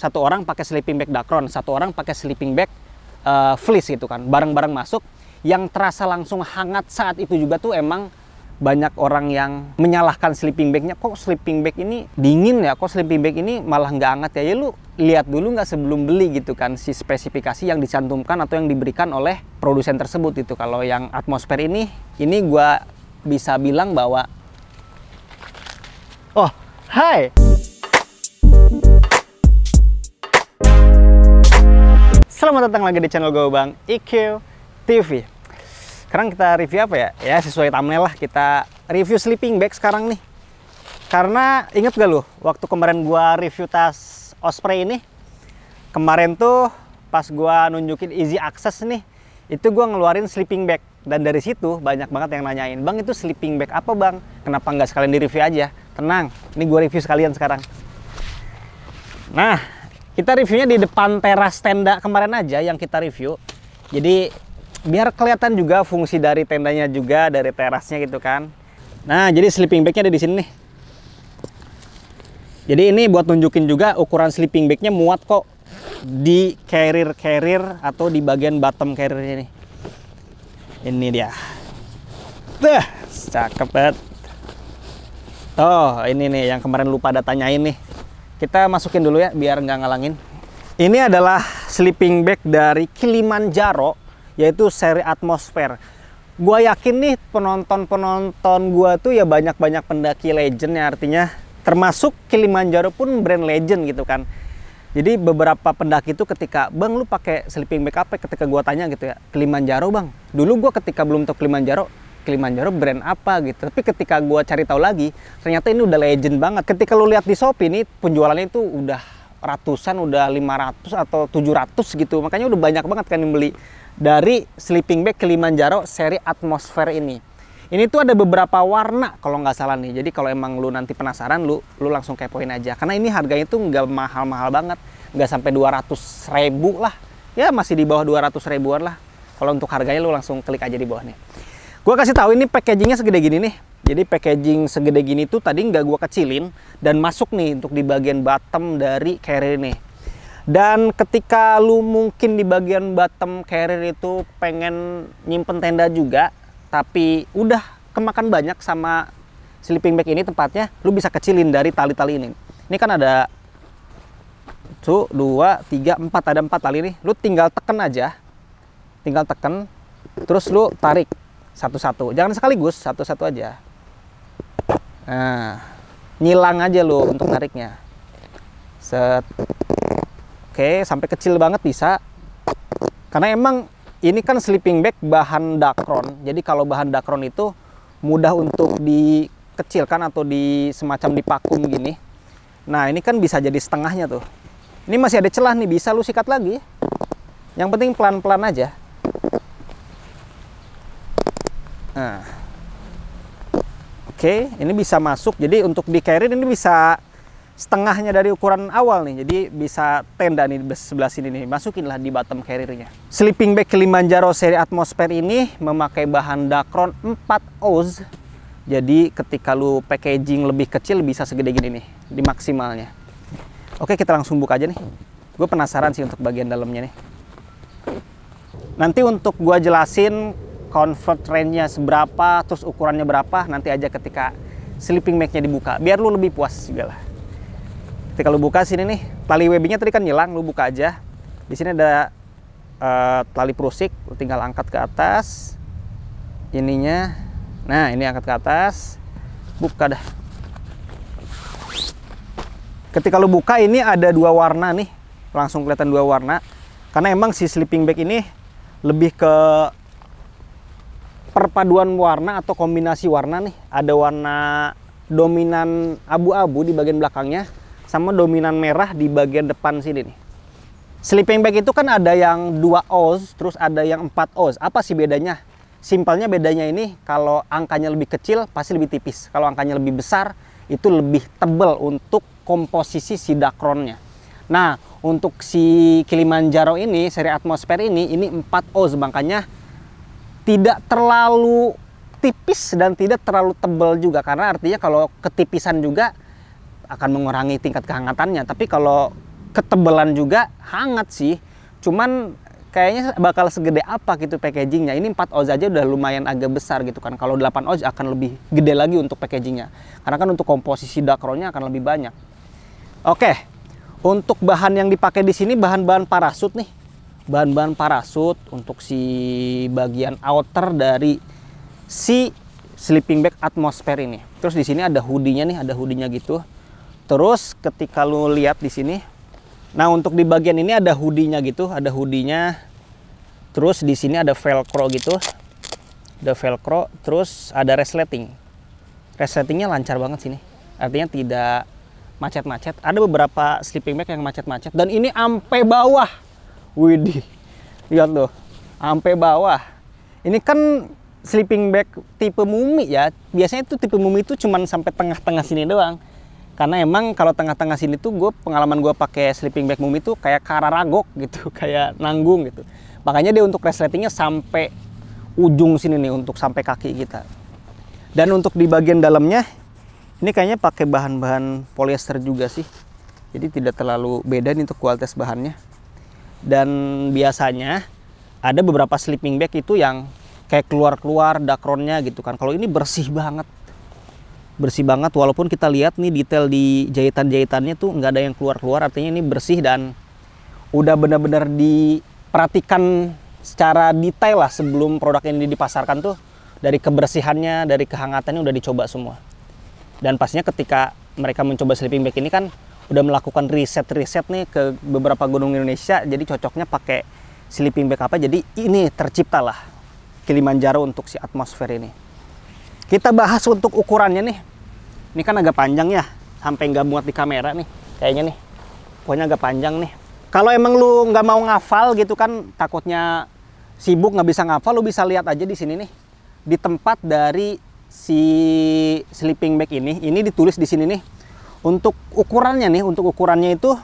satu orang pakai sleeping bag dakron satu orang pakai sleeping bag uh, fleece gitu kan bareng-bareng masuk yang terasa langsung hangat saat itu juga tuh emang banyak orang yang menyalahkan sleeping bagnya kok sleeping bag ini dingin ya kok sleeping bag ini malah nggak hangat ya ya lu lihat dulu nggak sebelum beli gitu kan si spesifikasi yang dicantumkan atau yang diberikan oleh produsen tersebut itu kalau yang atmosfer ini ini gua bisa bilang bahwa oh hai Selamat datang lagi di channel gue Bang IQ TV Sekarang kita review apa ya? Ya sesuai thumbnail lah kita review sleeping bag sekarang nih Karena inget gak lu waktu kemarin gue review tas Osprey ini Kemarin tuh pas gue nunjukin easy access nih Itu gue ngeluarin sleeping bag Dan dari situ banyak banget yang nanyain Bang itu sleeping bag apa bang? Kenapa nggak sekalian di review aja? Tenang, ini gue review sekalian sekarang Nah, kita reviewnya di depan teras tenda kemarin aja yang kita review. Jadi biar kelihatan juga fungsi dari tendanya juga dari terasnya gitu kan. Nah, jadi sleeping bagnya ada di sini nih. Jadi ini buat nunjukin juga ukuran sleeping bagnya muat kok di carrier carrier atau di bagian bottom carrier ini. Ini dia. Tuh, cakep banget. Oh, ini nih yang kemarin lupa datanya ini. Kita masukin dulu ya biar nggak ngalangin. Ini adalah sleeping bag dari Kilimanjaro yaitu seri Atmosfer. Gua yakin nih penonton-penonton gua tuh ya banyak-banyak pendaki legend ya artinya termasuk Kilimanjaro pun brand legend gitu kan. Jadi beberapa pendaki itu ketika, "Bang, lu pakai sleeping bag apa?" ketika gua tanya gitu ya, "Kilimanjaro, Bang." Dulu gua ketika belum tahu Kilimanjaro, Kilimanjaro brand apa gitu tapi ketika gue cari tahu lagi ternyata ini udah legend banget ketika lu lihat di Shopee ini penjualannya itu udah ratusan udah 500 atau 700 gitu makanya udah banyak banget kan yang beli dari sleeping bag Kilimanjaro seri atmosfer ini ini tuh ada beberapa warna kalau nggak salah nih jadi kalau emang lu nanti penasaran lu lu langsung kepoin aja karena ini harganya tuh nggak mahal-mahal banget nggak sampai 200 ribu lah ya masih di bawah 200 ribuan lah kalau untuk harganya lu langsung klik aja di bawah nih Gue kasih tahu ini packagingnya segede gini nih. Jadi packaging segede gini tuh tadi nggak gue kecilin dan masuk nih untuk di bagian bottom dari carrier ini. Dan ketika lu mungkin di bagian bottom carrier itu pengen nyimpen tenda juga, tapi udah kemakan banyak sama sleeping bag ini tempatnya, lu bisa kecilin dari tali-tali ini. Ini kan ada satu, dua, tiga, empat, ada empat tali nih. Lu tinggal tekan aja, tinggal tekan, terus lu tarik satu-satu jangan sekaligus satu-satu aja nah nyilang aja lo untuk tariknya set oke sampai kecil banget bisa karena emang ini kan sleeping bag bahan dakron jadi kalau bahan dakron itu mudah untuk dikecilkan atau di semacam dipakum gini nah ini kan bisa jadi setengahnya tuh ini masih ada celah nih bisa lu sikat lagi yang penting pelan-pelan aja Nah. Oke, ini bisa masuk. Jadi untuk di carry ini bisa setengahnya dari ukuran awal nih. Jadi bisa tenda nih di sebelah sini nih. Masukinlah di bottom carrier carry-nya. Sleeping bag Kilimanjaro seri Atmosfer ini memakai bahan Dacron 4 oz. Jadi ketika lu packaging lebih kecil bisa segede gini nih di maksimalnya. Oke, kita langsung buka aja nih. Gue penasaran sih untuk bagian dalamnya nih. Nanti untuk gue jelasin convert range-nya seberapa, terus ukurannya berapa, nanti aja ketika sleeping bag-nya dibuka. Biar lu lebih puas juga lah. Ketika lu buka sini nih, tali webbing-nya tadi kan hilang, lu buka aja. Di sini ada uh, tali prusik, lu tinggal angkat ke atas. Ininya, nah ini angkat ke atas, buka dah. Ketika lu buka ini ada dua warna nih, langsung kelihatan dua warna. Karena emang si sleeping bag ini lebih ke perpaduan warna atau kombinasi warna nih ada warna dominan abu-abu di bagian belakangnya sama dominan merah di bagian depan sini nih sleeping bag itu kan ada yang 2 oz terus ada yang 4 oz apa sih bedanya simpelnya bedanya ini kalau angkanya lebih kecil pasti lebih tipis kalau angkanya lebih besar itu lebih tebal untuk komposisi si dakronnya nah untuk si Kilimanjaro ini seri atmosfer ini ini 4 oz makanya tidak terlalu tipis dan tidak terlalu tebal juga karena artinya kalau ketipisan juga akan mengurangi tingkat kehangatannya tapi kalau ketebalan juga hangat sih cuman kayaknya bakal segede apa gitu packagingnya ini 4 oz aja udah lumayan agak besar gitu kan kalau 8 oz akan lebih gede lagi untuk packagingnya karena kan untuk komposisi dakronya akan lebih banyak oke untuk bahan yang dipakai di sini bahan-bahan parasut nih bahan-bahan parasut untuk si bagian outer dari si sleeping bag atmosfer ini. Terus di sini ada hoodie-nya nih, ada hoodie-nya gitu. Terus ketika lu lihat di sini, nah untuk di bagian ini ada hoodie-nya gitu, ada hoodie-nya. Terus di sini ada velcro gitu. Ada velcro, terus ada resleting. Resletingnya lancar banget sini. Artinya tidak macet-macet. Ada beberapa sleeping bag yang macet-macet dan ini ampe bawah Widih, lihat loh, sampai bawah. Ini kan sleeping bag tipe mumi ya. Biasanya itu tipe mumi itu cuma sampai tengah-tengah sini doang. Karena emang kalau tengah-tengah sini tuh gue pengalaman gue pakai sleeping bag mumi tuh kayak kararagok gitu, kayak nanggung gitu. Makanya dia untuk resletingnya sampai ujung sini nih untuk sampai kaki kita. Dan untuk di bagian dalamnya ini kayaknya pakai bahan-bahan polyester juga sih. Jadi tidak terlalu beda nih untuk kualitas bahannya dan biasanya ada beberapa sleeping bag itu yang kayak keluar-keluar dakronnya gitu kan. Kalau ini bersih banget. Bersih banget walaupun kita lihat nih detail di jahitan-jahitannya tuh nggak ada yang keluar-keluar artinya ini bersih dan udah benar-benar diperhatikan secara detail lah sebelum produk ini dipasarkan tuh dari kebersihannya, dari kehangatannya udah dicoba semua. Dan pastinya ketika mereka mencoba sleeping bag ini kan udah melakukan riset-riset nih ke beberapa gunung Indonesia jadi cocoknya pakai sleeping bag apa jadi ini terciptalah Kilimanjaro untuk si atmosfer ini kita bahas untuk ukurannya nih ini kan agak panjang ya sampai nggak muat di kamera nih kayaknya nih pokoknya agak panjang nih kalau emang lu nggak mau ngafal gitu kan takutnya sibuk nggak bisa ngafal lu bisa lihat aja di sini nih di tempat dari si sleeping bag ini ini ditulis di sini nih untuk ukurannya nih, untuk ukurannya itu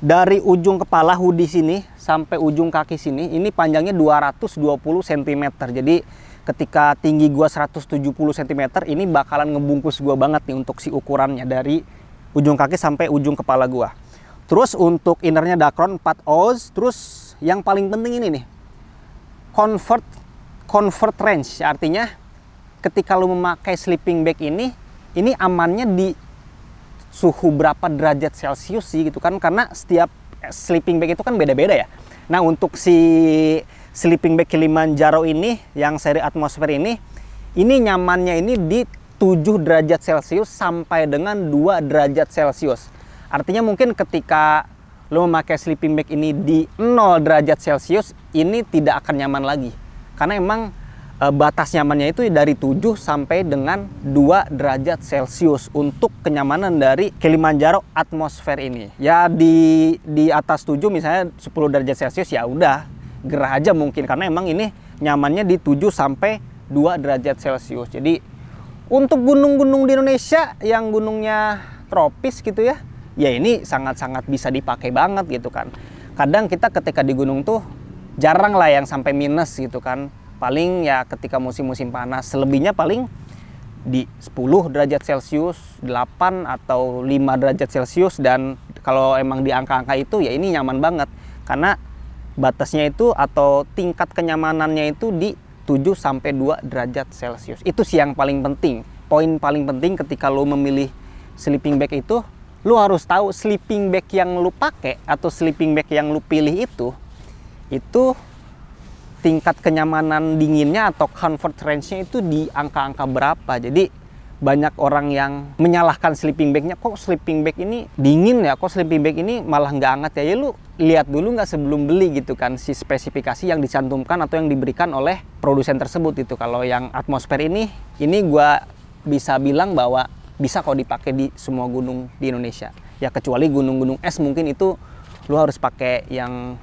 dari ujung kepala hoodie sini sampai ujung kaki sini ini panjangnya 220 cm. Jadi ketika tinggi gua 170 cm ini bakalan ngebungkus gua banget nih untuk si ukurannya dari ujung kaki sampai ujung kepala gua. Terus untuk innernya Dacron 4 oz, terus yang paling penting ini nih. Convert convert range artinya ketika lu memakai sleeping bag ini ini amannya di suhu berapa derajat Celcius sih gitu kan karena setiap eh, sleeping bag itu kan beda-beda ya. Nah, untuk si sleeping bag Kilimanjaro ini yang seri atmosfer ini ini nyamannya ini di 7 derajat Celcius sampai dengan 2 derajat Celcius. Artinya mungkin ketika lo memakai sleeping bag ini di 0 derajat Celcius, ini tidak akan nyaman lagi. Karena emang Eh, batas nyamannya itu dari 7 sampai dengan 2 derajat Celcius untuk kenyamanan dari Kilimanjaro atmosfer ini. Ya di di atas 7 misalnya 10 derajat Celcius ya udah gerah aja mungkin karena emang ini nyamannya di 7 sampai 2 derajat Celcius. Jadi untuk gunung-gunung di Indonesia yang gunungnya tropis gitu ya, ya ini sangat-sangat bisa dipakai banget gitu kan. Kadang kita ketika di gunung tuh jarang lah yang sampai minus gitu kan paling ya ketika musim-musim panas selebihnya paling di 10 derajat celcius 8 atau 5 derajat celcius dan kalau emang di angka-angka itu ya ini nyaman banget karena batasnya itu atau tingkat kenyamanannya itu di 7 sampai 2 derajat celcius itu sih yang paling penting poin paling penting ketika lo memilih sleeping bag itu lo harus tahu sleeping bag yang lo pakai atau sleeping bag yang lo pilih itu itu tingkat kenyamanan dinginnya atau comfort range-nya itu di angka-angka berapa. Jadi banyak orang yang menyalahkan sleeping bag-nya, kok sleeping bag ini dingin ya kok sleeping bag ini malah nggak hangat ya ya lu lihat dulu nggak sebelum beli gitu kan si spesifikasi yang dicantumkan atau yang diberikan oleh produsen tersebut itu kalau yang atmosfer ini ini gue bisa bilang bahwa bisa kok dipakai di semua gunung di Indonesia ya kecuali gunung-gunung es mungkin itu lu harus pakai yang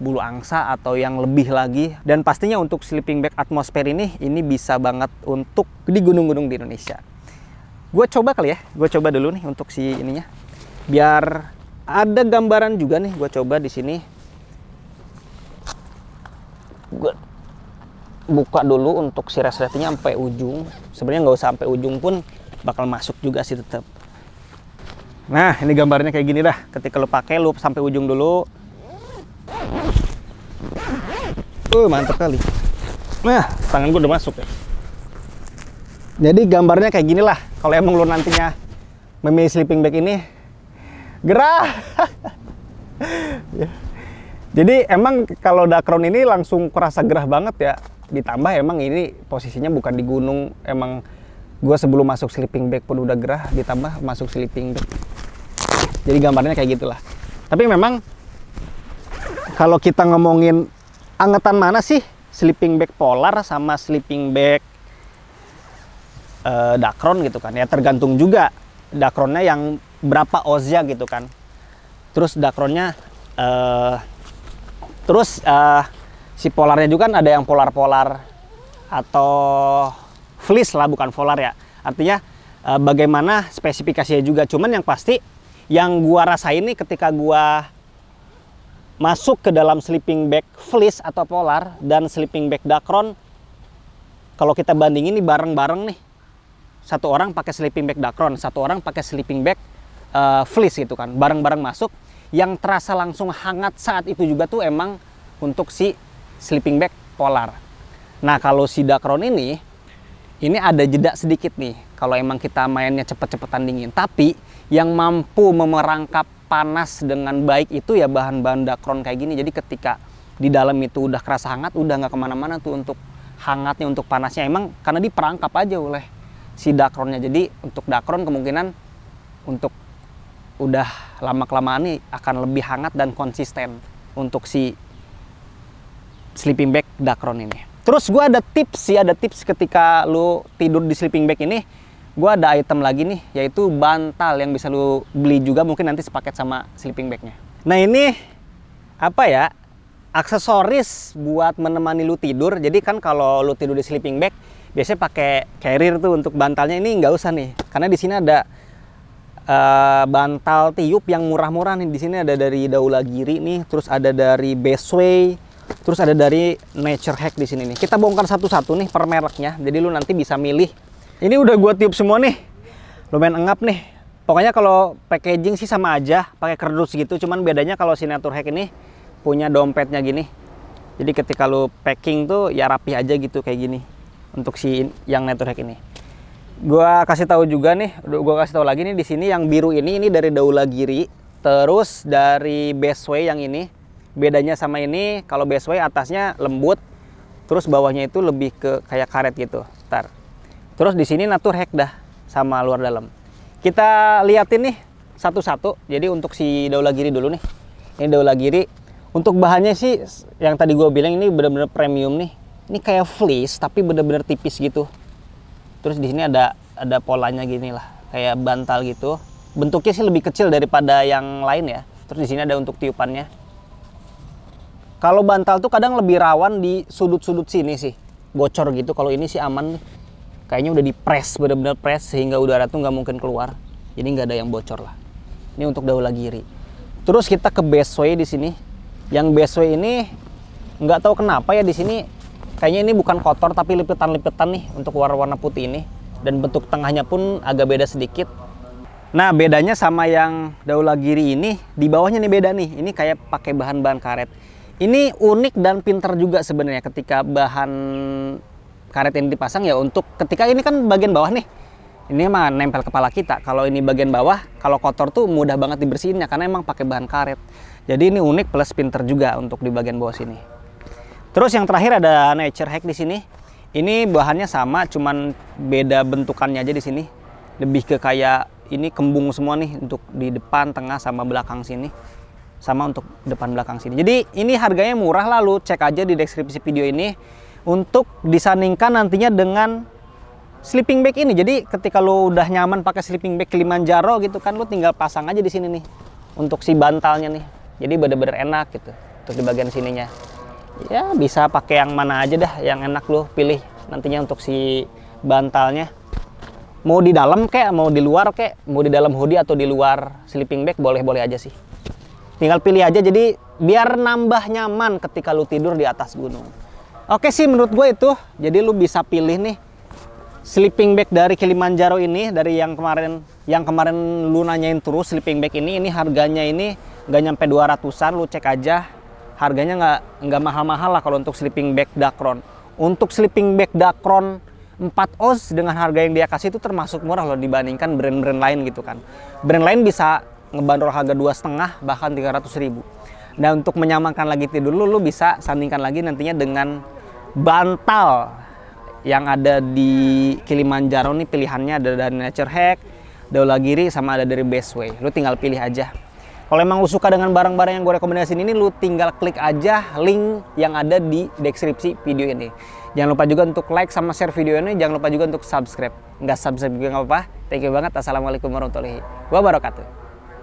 bulu angsa atau yang lebih lagi dan pastinya untuk sleeping bag atmosfer ini ini bisa banget untuk di gunung-gunung di Indonesia gue coba kali ya gue coba dulu nih untuk si ininya biar ada gambaran juga nih gue coba di sini gue buka dulu untuk si resletingnya sampai ujung sebenarnya nggak usah sampai ujung pun bakal masuk juga sih tetap nah ini gambarnya kayak gini dah ketika lo pakai lo sampai ujung dulu Uh, mantap kali. Nah, tangan gue udah masuk ya. Jadi gambarnya kayak gini lah. Kalau emang lo nantinya memilih sleeping bag ini, gerah. Jadi emang kalau crown ini langsung kerasa gerah banget ya. Ditambah emang ini posisinya bukan di gunung. Emang gue sebelum masuk sleeping bag pun udah gerah. Ditambah masuk sleeping bag. Jadi gambarnya kayak gitulah. Tapi memang kalau kita ngomongin angetan mana sih sleeping bag polar sama sleeping bag e, eh, dakron gitu kan ya tergantung juga dakronnya yang berapa oznya gitu kan terus dakronnya e, eh, terus e, si polarnya juga kan ada yang polar-polar atau fleece lah bukan polar ya artinya e, bagaimana spesifikasinya juga cuman yang pasti yang gua rasain nih ketika gua masuk ke dalam sleeping bag fleece atau polar dan sleeping bag dacron. kalau kita bandingin ini bareng-bareng nih satu orang pakai sleeping bag dacron, satu orang pakai sleeping bag uh, fleece gitu kan bareng-bareng masuk yang terasa langsung hangat saat itu juga tuh emang untuk si sleeping bag polar nah kalau si dacron ini ini ada jeda sedikit nih kalau emang kita mainnya cepet-cepetan dingin tapi yang mampu memerangkap panas dengan baik itu ya bahan-bahan dakron kayak gini. Jadi ketika di dalam itu udah kerasa hangat, udah nggak kemana-mana tuh untuk hangatnya, untuk panasnya. Emang karena diperangkap aja oleh si dakronnya. Jadi untuk dakron kemungkinan untuk udah lama-kelamaan ini akan lebih hangat dan konsisten untuk si sleeping bag dakron ini. Terus gue ada tips sih ada tips ketika lu tidur di sleeping bag ini gue ada item lagi nih yaitu bantal yang bisa lu beli juga mungkin nanti sepaket sama sleeping bagnya nah ini apa ya aksesoris buat menemani lu tidur jadi kan kalau lu tidur di sleeping bag biasanya pakai carrier tuh untuk bantalnya ini nggak usah nih karena di sini ada uh, bantal tiup yang murah-murah nih di sini ada dari Daula Giri nih terus ada dari Bestway terus ada dari Nature Hack di sini nih kita bongkar satu-satu nih per mereknya jadi lu nanti bisa milih ini udah gua tiup semua nih. Lumayan engap nih. Pokoknya kalau packaging sih sama aja, pakai kerdus gitu, cuman bedanya kalau signature hack ini punya dompetnya gini. Jadi ketika lu packing tuh ya rapi aja gitu kayak gini untuk si yang nature hack ini. Gua kasih tahu juga nih, gua kasih tahu lagi nih di sini yang biru ini ini dari Daula Giri. terus dari Bestway yang ini. Bedanya sama ini kalau Bestway atasnya lembut, terus bawahnya itu lebih ke kayak karet gitu. Ntar Terus di sini natur hack dah sama luar dalam. Kita liatin nih satu-satu. Jadi untuk si daulah giri dulu nih. Ini daulah giri. Untuk bahannya sih yang tadi gue bilang ini bener-bener premium nih. Ini kayak fleece tapi bener-bener tipis gitu. Terus di sini ada ada polanya gini lah, kayak bantal gitu. Bentuknya sih lebih kecil daripada yang lain ya. Terus di sini ada untuk tiupannya. Kalau bantal tuh kadang lebih rawan di sudut-sudut sini sih. Bocor gitu. Kalau ini sih aman nih kayaknya udah di press benar-benar press sehingga udara tuh nggak mungkin keluar jadi nggak ada yang bocor lah ini untuk daulah giri terus kita ke baseway di sini yang baseway ini nggak tahu kenapa ya di sini kayaknya ini bukan kotor tapi lipetan-lipetan nih untuk warna-warna putih ini dan bentuk tengahnya pun agak beda sedikit nah bedanya sama yang daun giri ini di bawahnya nih beda nih ini kayak pakai bahan-bahan karet ini unik dan pinter juga sebenarnya ketika bahan karet ini dipasang ya untuk ketika ini kan bagian bawah nih ini mah nempel kepala kita kalau ini bagian bawah kalau kotor tuh mudah banget dibersihinnya karena emang pakai bahan karet jadi ini unik plus pinter juga untuk di bagian bawah sini terus yang terakhir ada nature hack di sini ini bahannya sama cuman beda bentukannya aja di sini lebih ke kayak ini kembung semua nih untuk di depan tengah sama belakang sini sama untuk depan belakang sini jadi ini harganya murah lalu cek aja di deskripsi video ini untuk disandingkan nantinya dengan sleeping bag ini. Jadi ketika lo udah nyaman pakai sleeping bag Kilimanjaro gitu kan lo tinggal pasang aja di sini nih untuk si bantalnya nih. Jadi bener-bener enak gitu untuk di bagian sininya. Ya bisa pakai yang mana aja dah yang enak lo pilih nantinya untuk si bantalnya. Mau di dalam kek, mau di luar kek, mau di dalam hoodie atau di luar sleeping bag boleh-boleh aja sih. Tinggal pilih aja jadi biar nambah nyaman ketika lu tidur di atas gunung. Oke sih menurut gue itu. Jadi lu bisa pilih nih sleeping bag dari Kilimanjaro ini dari yang kemarin yang kemarin lu nanyain terus sleeping bag ini ini harganya ini gak nyampe 200-an lu cek aja harganya nggak nggak mahal-mahal lah kalau untuk sleeping bag Dacron untuk sleeping bag Dacron 4 oz dengan harga yang dia kasih itu termasuk murah loh dibandingkan brand-brand lain gitu kan brand lain bisa ngebanderol harga dua setengah bahkan 300 ribu Nah untuk menyamakan lagi tidur lu, lu bisa sandingkan lagi nantinya dengan bantal yang ada di Kilimanjaro nih pilihannya ada dari Nature Hack, Daulagiri sama ada dari Bestway. Lu tinggal pilih aja. Kalau emang lu suka dengan barang-barang yang gue rekomendasiin ini, lu tinggal klik aja link yang ada di deskripsi video ini. Jangan lupa juga untuk like sama share video ini. Jangan lupa juga untuk subscribe. Nggak subscribe juga nggak apa-apa. Thank you banget. Assalamualaikum warahmatullahi wabarakatuh.